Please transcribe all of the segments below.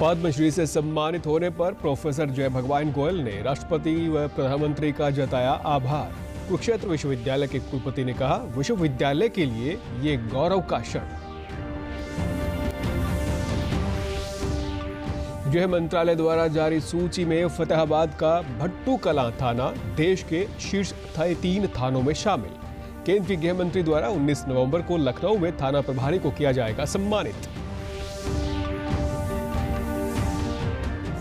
पद्मश्री से सम्मानित होने पर प्रोफेसर जय भगवान गोयल ने राष्ट्रपति व प्रधानमंत्री का जताया आभार कुरुक्षेत्र विश्वविद्यालय के कुलपति ने कहा विश्वविद्यालय के लिए ये गौरव का क्षण गृह मंत्रालय द्वारा जारी सूची में फतेहाबाद का भट्टू कला थाना देश के शीर्ष तीन थानों में शामिल केंद्रीय गृह मंत्री द्वारा 19 नवंबर को लखनऊ में थाना प्रभारी को किया जाएगा सम्मानित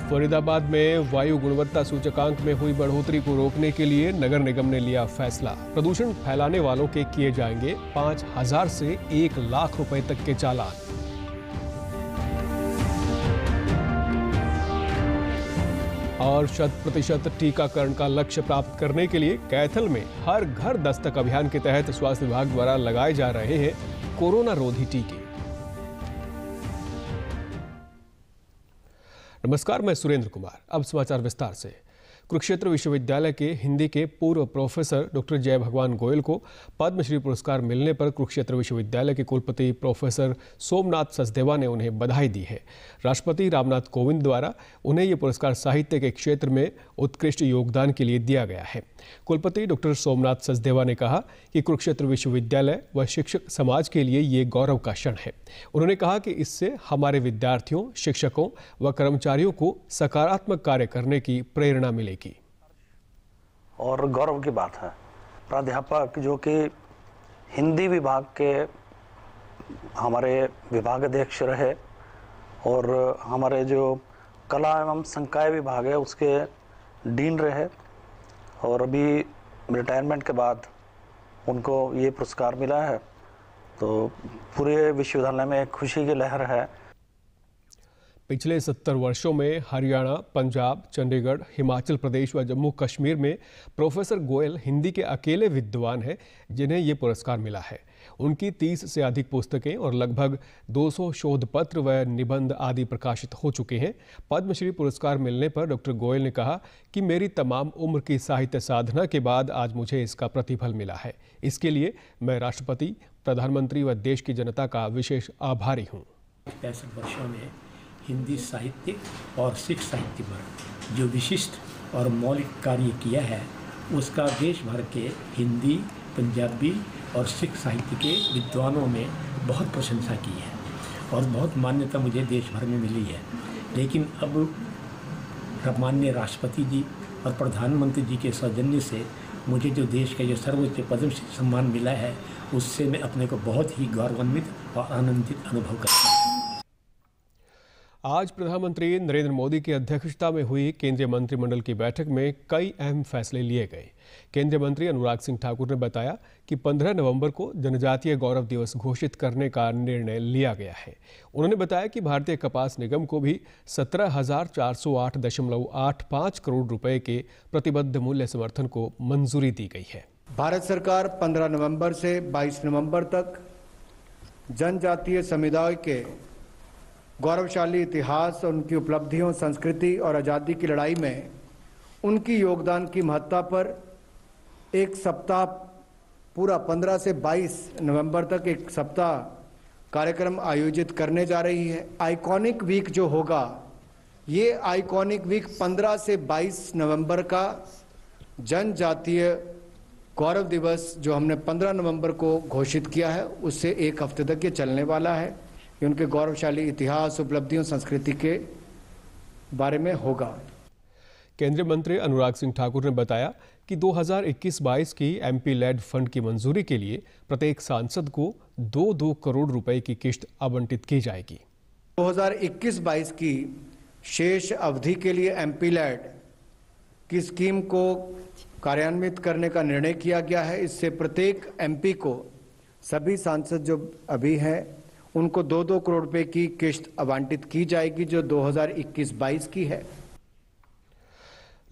फरीदाबाद में वायु गुणवत्ता सूचकांक में हुई बढ़ोतरी को रोकने के लिए नगर निगम ने लिया फैसला प्रदूषण फैलाने वालों के किए जाएंगे पाँच हजार से एक लाख रुपए तक के चालान और शत प्रतिशत टीकाकरण का लक्ष्य प्राप्त करने के लिए कैथल में हर घर दस्तक अभियान के तहत स्वास्थ्य विभाग द्वारा लगाए जा रहे हैं कोरोना रोधी टीके नमस्कार मैं सुरेंद्र कुमार अब समाचार विस्तार से कुरुक्षेत्र विश्वविद्यालय के हिंदी के पूर्व प्रोफेसर डॉक्टर जय भगवान गोयल को पद्मश्री पुरस्कार मिलने पर कुरुक्षेत्र विश्वविद्यालय के कुलपति प्रोफेसर सोमनाथ सचदेवा ने उन्हें बधाई दी है राष्ट्रपति रामनाथ कोविंद द्वारा उन्हें ये पुरस्कार साहित्य के क्षेत्र में उत्कृष्ट योगदान के लिए दिया गया है कुलपति डॉक्टर सोमनाथ सचदेवा ने कहा कि कुरुक्षेत्र विश्वविद्यालय व शिक्षक समाज के लिए ये गौरव का क्षण है उन्होंने कहा कि इससे हमारे विद्यार्थियों शिक्षकों व कर्मचारियों को सकारात्मक कार्य करने की प्रेरणा मिलेगी और गौरव की बात है प्राध्यापक जो कि हिंदी विभाग के हमारे विभाग अध्यक्ष रहे और हमारे जो कला एवं संकाय विभाग है उसके डीन रहे और अभी रिटायरमेंट के बाद उनको ये पुरस्कार मिला है तो पूरे विश्वविद्यालय में एक खुशी की लहर है पिछले सत्तर वर्षों में हरियाणा पंजाब चंडीगढ़ हिमाचल प्रदेश व जम्मू कश्मीर में प्रोफेसर गोयल हिंदी के अकेले विद्वान हैं जिन्हें ये पुरस्कार मिला है उनकी 30 से अधिक पुस्तकें और लगभग 200 शोध पत्र व निबंध आदि प्रकाशित हो चुके हैं पद्मश्री पुरस्कार मिलने पर डॉक्टर गोयल ने कहा कि मेरी तमाम उम्र की साहित्य साधना के बाद आज मुझे इसका प्रतिफल मिला है इसके लिए मैं राष्ट्रपति प्रधानमंत्री व देश की जनता का विशेष आभारी हूँ पैंसठ वर्षों में हिंदी साहित्य और सिख साहित्य पर जो विशिष्ट और मौलिक कार्य किया है उसका देश भर के हिंदी पंजाबी और सिख साहित्य के विद्वानों में बहुत प्रशंसा की है और बहुत मान्यता मुझे देश भर में मिली है लेकिन अब मान्य राष्ट्रपति जी और प्रधानमंत्री जी के सौजन्य से मुझे जो देश का जो सर्वोच्च पद्म सम्मान मिला है उससे मैं अपने को बहुत ही गौरवान्वित और आनंदित अनुभव करता हूँ आज प्रधानमंत्री नरेंद्र मोदी की अध्यक्षता में हुई केंद्रीय मंत्रिमंडल की बैठक में कई अहम फैसले लिए गए केंद्रीय मंत्री अनुराग सिंह ठाकुर ने बताया कि 15 नवंबर को जनजातीय गौरव दिवस घोषित करने का निर्णय लिया गया है उन्होंने बताया कि भारतीय कपास निगम को भी सत्रह करोड़ रुपए के प्रतिबद्ध मूल्य समर्थन को मंजूरी दी गई है भारत सरकार पंद्रह नवम्बर से बाईस नवम्बर तक जनजातीय समुदाय के गौरवशाली इतिहास और उनकी उपलब्धियों संस्कृति और आज़ादी की लड़ाई में उनकी योगदान की महत्ता पर एक सप्ताह पूरा 15 से 22 नवंबर तक एक सप्ताह कार्यक्रम आयोजित करने जा रही है आइकॉनिक वीक जो होगा ये आइकॉनिक वीक 15 से 22 नवंबर का जनजातीय गौरव दिवस जो हमने 15 नवंबर को घोषित किया है उससे एक हफ्ते तक ये चलने वाला है ये उनके गौरवशाली इतिहास उपलब्धियों संस्कृति के बारे में होगा केंद्रीय मंत्री अनुराग सिंह ठाकुर ने बताया कि 2021-22 की एमपी लेड फंड की मंजूरी के लिए प्रत्येक सांसद को दो दो करोड़ रुपए की किश्त आवंटित की जाएगी 2021-22 की शेष अवधि के लिए एमपी लेड की स्कीम को कार्यान्वित करने का निर्णय किया गया है इससे प्रत्येक एमपी को सभी सांसद जो अभी हैं उनको दो दो करोड़ रुपए की किश्त आवंटित की जाएगी जो 2021-22 की है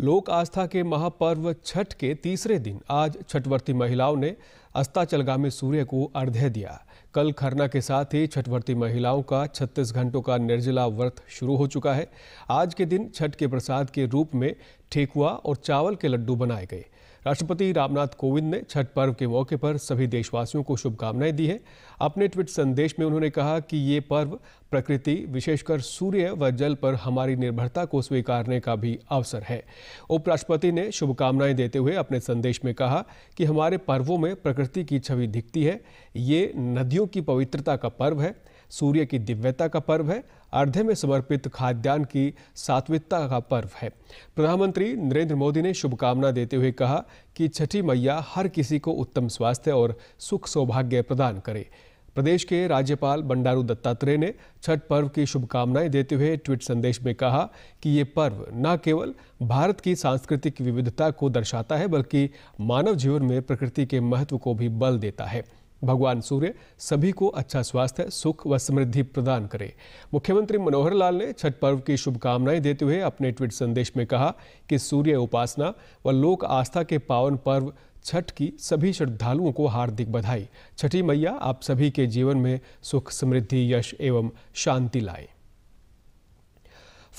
लोक आस्था के महापर्व छठ के तीसरे दिन आज छठवर्ती महिलाओं ने अस्ताचलगामी सूर्य को अर्ध्य दिया कल खरना के साथ ही छठवर्ती महिलाओं का 36 घंटों का निर्जला व्रत शुरू हो चुका है आज के दिन छठ के प्रसाद के रूप में ठेकुआ और चावल के लड्डू बनाए गए राष्ट्रपति रामनाथ कोविंद ने छठ पर्व के मौके पर सभी देशवासियों को शुभकामनाएं दी हैं अपने ट्वीट संदेश में उन्होंने कहा कि ये पर्व प्रकृति विशेषकर सूर्य व जल पर हमारी निर्भरता को स्वीकारने का भी अवसर है उपराष्ट्रपति ने शुभकामनाएं देते हुए अपने संदेश में कहा कि हमारे पर्वों में प्रकृति की छवि दिखती है ये नदियों की पवित्रता का पर्व है सूर्य की दिव्यता का पर्व है अर्धे में समर्पित खाद्यान्न की सात्विकता का पर्व है प्रधानमंत्री नरेंद्र मोदी ने शुभकामना देते हुए कहा कि छठी मैया हर किसी को उत्तम स्वास्थ्य और सुख सौभाग्य प्रदान करे प्रदेश के राज्यपाल बंडारू दत्तात्रेय ने छठ पर्व की शुभकामनाएं देते हुए ट्वीट संदेश में कहा कि ये पर्व न केवल भारत की सांस्कृतिक विविधता को दर्शाता है बल्कि मानव जीवन में प्रकृति के महत्व को भी बल देता है भगवान सूर्य सभी को अच्छा स्वास्थ्य सुख व समृद्धि प्रदान करे मुख्यमंत्री मनोहर लाल ने छठ पर्व की शुभकामनाएं देते हुए अपने ट्वीट संदेश में कहा कि सूर्य उपासना व लोक आस्था के पावन पर्व छठ की सभी श्रद्धालुओं को हार्दिक बधाई छठी मैया आप सभी के जीवन में सुख समृद्धि यश एवं शांति लाए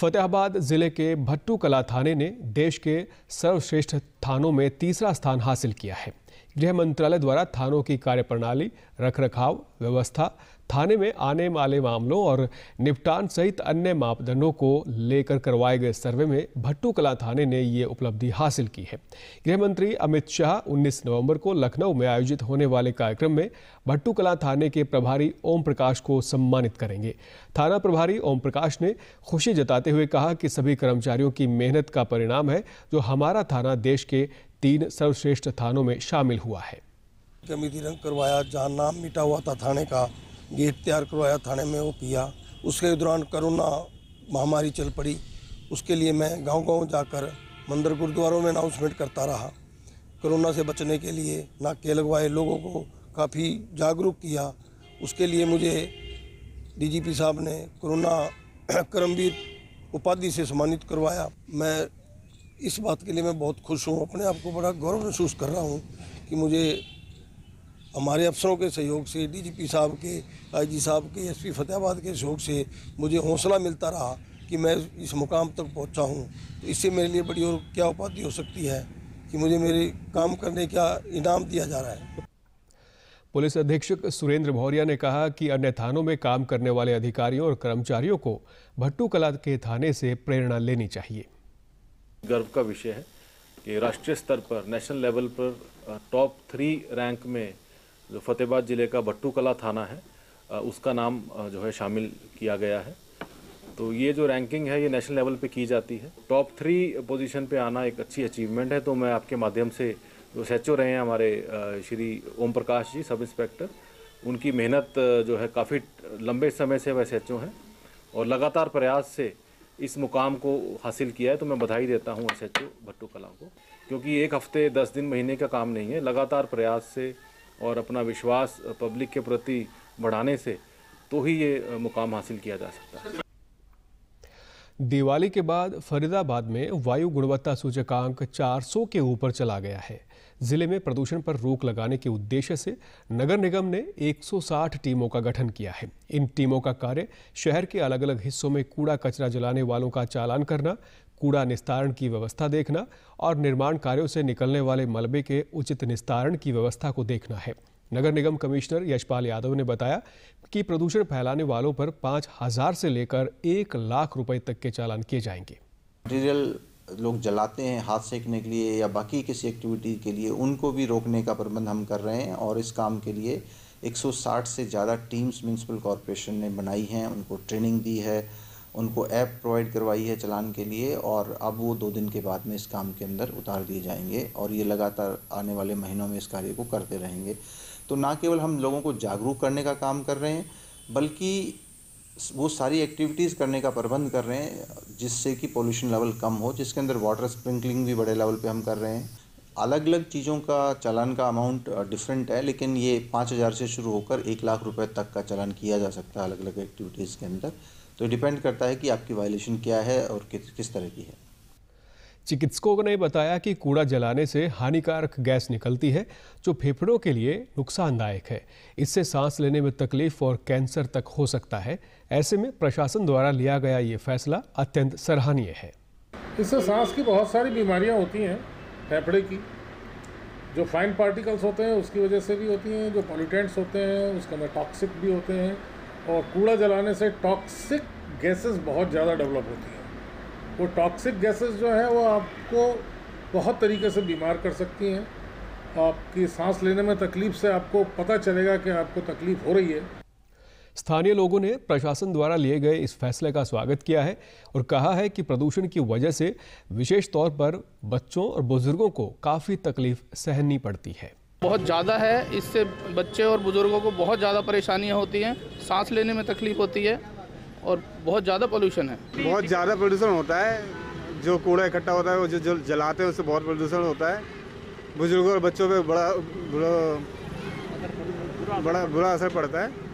फतेहाबाद जिले के भट्टू कला थाने ने देश के सर्वश्रेष्ठ थानों में तीसरा स्थान हासिल किया है गृह मंत्रालय द्वारा थानों की कार्यप्रणाली रखरखाव व्यवस्था थाने में आने वाले मामलों और निपटान सहित अन्य मापदंडों को लेकर करवाए गए सर्वे में भट्टू कला थाने ने ये उपलब्धि हासिल की है गृह मंत्री अमित शाह 19 नवंबर को लखनऊ में आयोजित होने वाले कार्यक्रम में भट्टू कला थाने के प्रभारी ओम प्रकाश को सम्मानित करेंगे थाना प्रभारी ओम प्रकाश ने खुशी जताते हुए कहा कि सभी कर्मचारियों की मेहनत का परिणाम है जो हमारा थाना देश के तीन सर्वश्रेष्ठ थानों में शामिल हुआ है कमेटी रंग करवाया जहाँ नाम मिटा हुआ था थाने का गेट तैयार करवाया थाने में वो किया उसके दौरान कोरोना महामारी चल पड़ी उसके लिए मैं गांव-गांव जाकर मंदिर गुरुद्वारों में अनाउंसमेंट करता रहा कोरोना से बचने के लिए नाके लगवाए लोगों को काफ़ी जागरूक किया उसके लिए मुझे डीजीपी साहब ने कोरोना करमवीर उपाधि से सम्मानित करवाया मैं इस बात के लिए मैं बहुत खुश हूँ अपने आप को बड़ा गौरव महसूस कर रहा हूँ कि मुझे हमारे अफसरों के सहयोग से डीजीपी साहब के आईजी साहब के एसपी फतेहाबाद के सहयोग से मुझे हौसला मिलता रहा कि मैं इस मुकाम तक पहुंचा हूं तो इससे मेरे लिए बड़ी और क्या उपाधि हो सकती है कि मुझे मेरे काम करने का इनाम दिया जा रहा है पुलिस अधीक्षक सुरेंद्र भौरिया ने कहा कि अन्य थानों में काम करने वाले अधिकारियों और कर्मचारियों को भट्टू कला के थाने से प्रेरणा लेनी चाहिए गर्व का विषय है कि राष्ट्रीय स्तर पर नेशनल लेवल पर टॉप थ्री रैंक में जो फतेहबाद ज़िले का भट्टू कला थाना है उसका नाम जो है शामिल किया गया है तो ये जो रैंकिंग है ये नेशनल लेवल पे की जाती है टॉप थ्री पोजीशन पे आना एक अच्छी अचीवमेंट है तो मैं आपके माध्यम से जो सच रहे हैं हमारे श्री ओम प्रकाश जी सब इंस्पेक्टर उनकी मेहनत जो है काफ़ी लंबे समय से वह सच हैं और लगातार प्रयास से इस मुकाम को हासिल किया है तो मैं बधाई देता हूँ एस एच भट्टू कलाम को क्योंकि एक हफ्ते दस दिन महीने का काम नहीं है लगातार प्रयास से और अपना विश्वास पब्लिक के प्रति बढ़ाने से तो ही ये मुकाम हासिल किया जा सकता है दिवाली के बाद फरीदाबाद में वायु गुणवत्ता सूचकांक 400 के ऊपर चला गया है जिले में प्रदूषण पर रोक लगाने के उद्देश्य से नगर निगम ने 160 टीमों का गठन किया है इन टीमों का कार्य शहर के अलग अलग हिस्सों में कूड़ा कचरा जलाने वालों का चालान करना कूड़ा निस्तारण की व्यवस्था देखना और निर्माण कार्यों से निकलने वाले मलबे के उचित निस्तारण की व्यवस्था को देखना है नगर निगम कमिश्नर यशपाल यादव ने बताया कि प्रदूषण फैलाने वालों पर पाँच हजार से लेकर एक लाख रुपए तक के चालान किए जाएंगे लोग जलाते हैं हाथ सेकने के लिए या बाकी किसी एक्टिविटी के लिए उनको भी रोकने का प्रबंध हम कर रहे हैं और इस काम के लिए 160 से ज़्यादा टीम्स म्यूनसिपल कॉरपोरेशन ने बनाई हैं उनको ट्रेनिंग दी है उनको ऐप प्रोवाइड करवाई है चलान के लिए और अब वो दो दिन के बाद में इस काम के अंदर उतार दिए जाएंगे और ये लगातार आने वाले महीनों में इस कार्य को करते रहेंगे तो ना केवल हम लोगों को जागरूक करने का काम कर रहे हैं बल्कि वो सारी एक्टिविटीज़ करने का प्रबंध कर रहे हैं जिससे कि पोल्यूशन लेवल कम हो जिसके अंदर वाटर स्प्रिंकलिंग भी बड़े लेवल पे हम कर रहे हैं अलग अलग चीज़ों का चालान का अमाउंट डिफरेंट है लेकिन ये पाँच हज़ार से शुरू होकर एक लाख रुपए तक का चालान किया जा सकता है अलग अलग एक्टिविटीज़ के अंदर तो डिपेंड करता है कि आपकी वायलेशन क्या है और किस किस तरह की है चिकित्सकों ने बताया कि कूड़ा जलाने से हानिकारक गैस निकलती है जो फेफड़ों के लिए नुकसानदायक है इससे सांस लेने में तकलीफ और कैंसर तक हो सकता है ऐसे में प्रशासन द्वारा लिया गया ये फैसला अत्यंत सराहनीय है इससे सांस की बहुत सारी बीमारियाँ होती हैं फेफड़े की जो फाइन पार्टिकल्स होते हैं उसकी वजह से भी होती हैं जो पॉल्यूटेंट्स होते हैं उसके अंदर टॉक्सिक भी होते हैं और कूड़ा जलाने से टॉक्सिक गैसेस बहुत ज़्यादा डेवलप होती हैं वो टॉक्सिक गैसेस जो हैं वो आपको बहुत तरीके से बीमार कर सकती हैं आपकी सांस लेने में तकलीफ से आपको पता चलेगा कि आपको तकलीफ हो रही है स्थानीय लोगों ने प्रशासन द्वारा लिए गए इस फैसले का स्वागत किया है और कहा है कि प्रदूषण की वजह से विशेष तौर पर बच्चों और बुजुर्गों को काफ़ी तकलीफ सहनी पड़ती है बहुत ज़्यादा है इससे बच्चे और बुज़ुर्गों को बहुत ज़्यादा परेशानियाँ होती हैं सांस लेने में तकलीफ होती है और बहुत ज़्यादा पोल्यूशन है बहुत ज़्यादा प्रदूषण होता है जो कूड़ा इकट्ठा होता है वो जो जलाते हैं उससे बहुत प्रदूषण होता है बुजुर्गों और बच्चों पे बड़ा बड़ा बुरा असर पड़ता है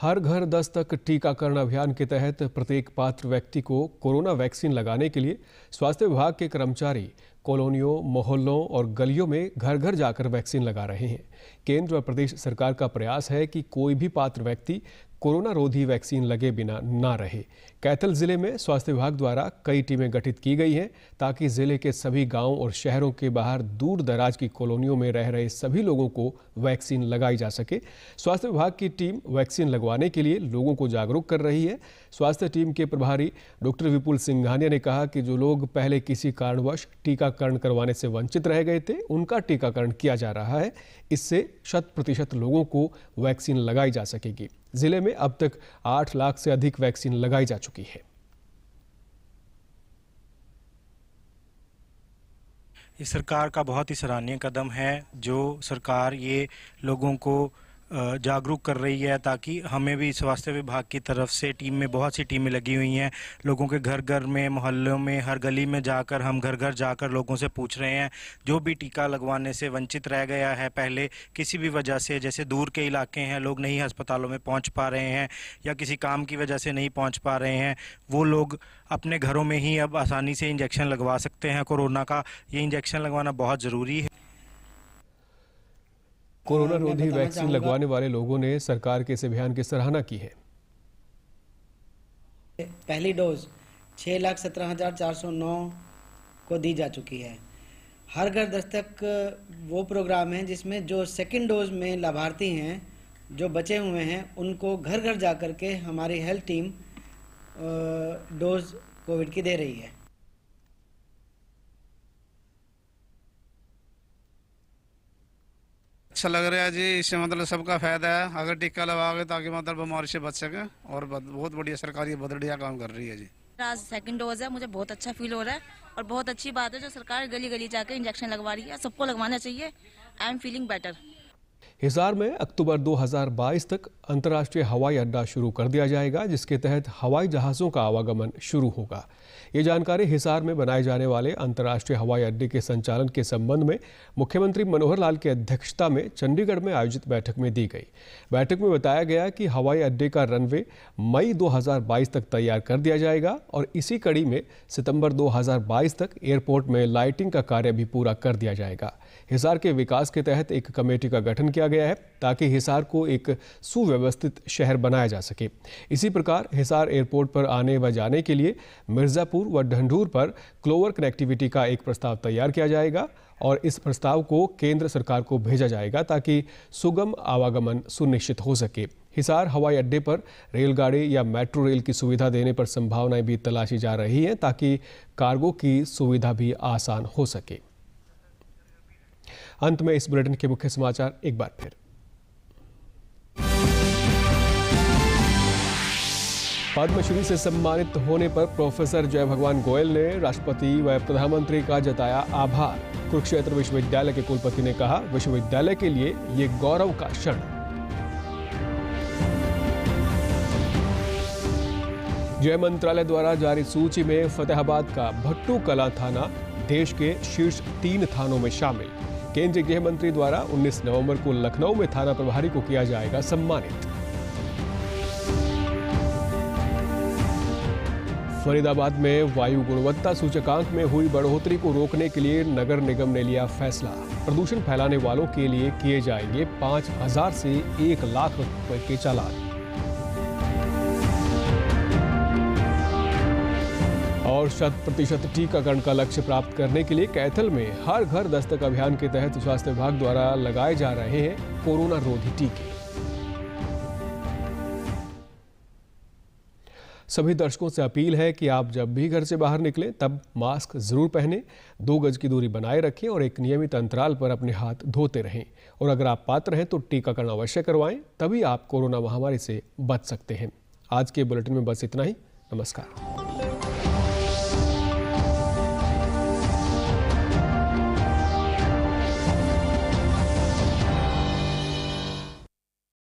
हर घर दस्तक टीकाकरण अभियान के तहत प्रत्येक पात्र व्यक्ति को कोरोना वैक्सीन लगाने के लिए स्वास्थ्य विभाग के कर्मचारी कॉलोनियों मोहल्लों और गलियों में घर घर जाकर वैक्सीन लगा रहे हैं केंद्र और प्रदेश सरकार का प्रयास है कि कोई भी पात्र व्यक्ति कोरोना रोधी वैक्सीन लगे बिना ना रहे कैथल जिले में स्वास्थ्य विभाग द्वारा कई टीमें गठित की गई हैं ताकि जिले के सभी गांव और शहरों के बाहर दूर दराज की कॉलोनियों में रह रहे सभी लोगों को वैक्सीन लगाई जा सके स्वास्थ्य विभाग की टीम वैक्सीन लगवाने के लिए लोगों को जागरूक कर रही है स्वास्थ्य टीम के प्रभारी डॉक्टर विपुल सिंघानिया ने कहा कि जो लोग पहले किसी कारणवश टीकाकरण करवाने से वंचित रह गए थे उनका टीकाकरण किया जा रहा है इससे शत प्रतिशत लोगों को वैक्सीन लगाई जा सकेगी जिले में अब तक आठ लाख से अधिक वैक्सीन लगाई जा चुकी है ये सरकार का बहुत ही सराहनीय कदम है जो सरकार ये लोगों को जागरूक कर रही है ताकि हमें भी स्वास्थ्य विभाग की तरफ से टीम में बहुत सी टीमें लगी हुई हैं लोगों के घर घर में मोहल्लों में हर गली में जाकर हम घर घर जाकर लोगों से पूछ रहे हैं जो भी टीका लगवाने से वंचित रह गया है पहले किसी भी वजह से जैसे दूर के इलाके हैं लोग नहीं अस्पतालों में पहुँच पा रहे हैं या किसी काम की वजह से नहीं पहुँच पा रहे हैं वो लोग अपने घरों में ही अब आसानी से इंजेक्शन लगवा सकते हैं कोरोना का ये इंजेक्शन लगवाना बहुत ज़रूरी है कोरोना रोधी वैक्सीन लगवाने वाले लोगों ने सरकार के इस अभियान की सराहना की है पहली डोज छः लाख सत्रह हजार चार सौ नौ को दी जा चुकी है हर घर दस्तक वो प्रोग्राम है जिसमें जो सेकंड डोज में लाभार्थी हैं जो बचे हुए हैं उनको घर घर जा के हमारी हेल्थ टीम डोज कोविड की दे रही है अच्छा लग रहा है जी इससे मतलब सबका फ़ायदा है अगर टीका लगाओगे ताकि मतलब बीमारी से बच सके और बहुत बढ़िया सरकार ये बहुत काम कर रही है जी आज सेकंड डोज है मुझे बहुत अच्छा फील हो रहा है और बहुत अच्छी बात है जो सरकार गली गली जाकर इंजेक्शन लगवा रही है सबको लगवाना चाहिए I am feeling better Hisar में अक्टूबर 2022 तक अंतर्राष्ट्रीय हवाई अड्डा शुरू कर दिया जाएगा जिसके तहत हवाई जहाज़ों का आवागमन शुरू होगा ये जानकारी हिसार में बनाए जाने वाले अंतर्राष्ट्रीय हवाई अड्डे के संचालन के संबंध में मुख्यमंत्री मनोहर लाल की अध्यक्षता में चंडीगढ़ में आयोजित बैठक में दी गई बैठक में बताया गया कि हवाई अड्डे का रनवे मई दो तक तैयार कर दिया जाएगा और इसी कड़ी में सितंबर दो तक एयरपोर्ट में लाइटिंग का कार्य भी पूरा कर दिया जाएगा हिसार के विकास के तहत एक कमेटी का गठन किया गया है ताकि हिसार को एक सुव्यवस्थित शहर बनाया जा सके इसी प्रकार हिसार एयरपोर्ट पर आने व जाने के लिए मिर्ज़ापुर व ढंडूर पर क्लोवर कनेक्टिविटी का एक प्रस्ताव तैयार किया जाएगा और इस प्रस्ताव को केंद्र सरकार को भेजा जाएगा ताकि सुगम आवागमन सुनिश्चित हो सके हिसार हवाई अड्डे पर रेलगाड़ी या मेट्रो रेल की सुविधा देने पर संभावनाएं भी तलाशी जा रही हैं ताकि कार्गो की सुविधा भी आसान हो सके अंत में इस बुलेटिन के मुख्य समाचार एक बार फिर पद्मश्री से सम्मानित होने पर प्रोफेसर जय भगवान गोयल ने राष्ट्रपति व प्रधानमंत्री का जताया आभार कुरुक्षेत्र विश्वविद्यालय के कुलपति ने कहा विश्वविद्यालय के लिए ये गौरव का क्षण जय मंत्रालय द्वारा जारी सूची में फतेहाबाद का भट्टू कला थाना देश के शीर्ष तीन थानों में शामिल केंद्रीय गृह मंत्री द्वारा 19 नवंबर को लखनऊ में थाना प्रभारी को किया जाएगा सम्मानित फरीदाबाद में वायु गुणवत्ता सूचकांक में हुई बढ़ोतरी को रोकने के लिए नगर निगम ने लिया फैसला प्रदूषण फैलाने वालों के लिए किए जाएंगे पाँच हजार से एक लाख रुपए के चालान और शत प्रतिशत टीकाकरण का लक्ष्य प्राप्त करने के लिए कैथल में हर घर दस्तक अभियान के तहत स्वास्थ्य विभाग द्वारा लगाए जा रहे हैं कोरोना रोधी टीके सभी दर्शकों से अपील है कि आप जब भी घर से बाहर निकलें तब मास्क जरूर पहनें दो गज की दूरी बनाए रखें और एक नियमित अंतराल पर अपने हाथ धोते रहें और अगर आप पात्र हैं तो टीकाकरण अवश्य करवाएं तभी आप कोरोना महामारी से बच सकते हैं आज के बुलेटिन में बस इतना ही नमस्कार